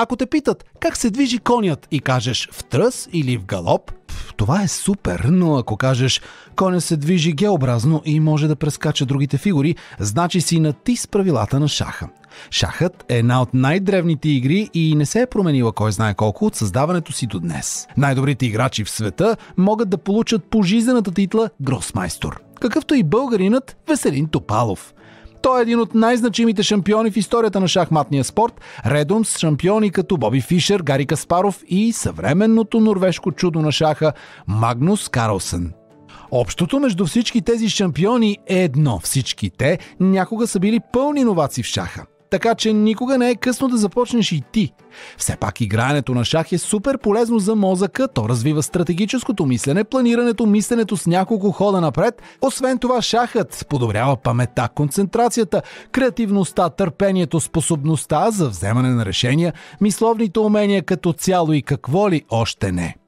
Ако те питат как се движи конят и кажеш в тръс или в галоп, това е супер, но ако кажеш коня се движи геобразно и може да прескача другите фигури, значи си на ти с правилата на шаха. Шахът е една от най-древните игри и не се е променила кой знае колко от създаването си до днес. Най-добрите играчи в света могат да получат пожизнената титла Гросмайстор. Какъвто и българинът Веселин Топалов – той е един от най-значимите шампиони в историята на шахматния спорт, редом с шампиони като Боби Фишер, Гари Каспаров и съвременното норвежко чудо на шаха Магнус Карлсен. Общото между всички тези шампиони е едно. Всички те някога са били пълни новаци в шаха така че никога не е късно да започнеш и ти. Все пак игрането на шах е супер полезно за мозъка, то развива стратегическото мислене, планирането, мисленето с няколко хода напред. Освен това шахът подобрява паметта, концентрацията, креативността, търпението, способността за вземане на решения, мисловните умения като цяло и какво ли още не.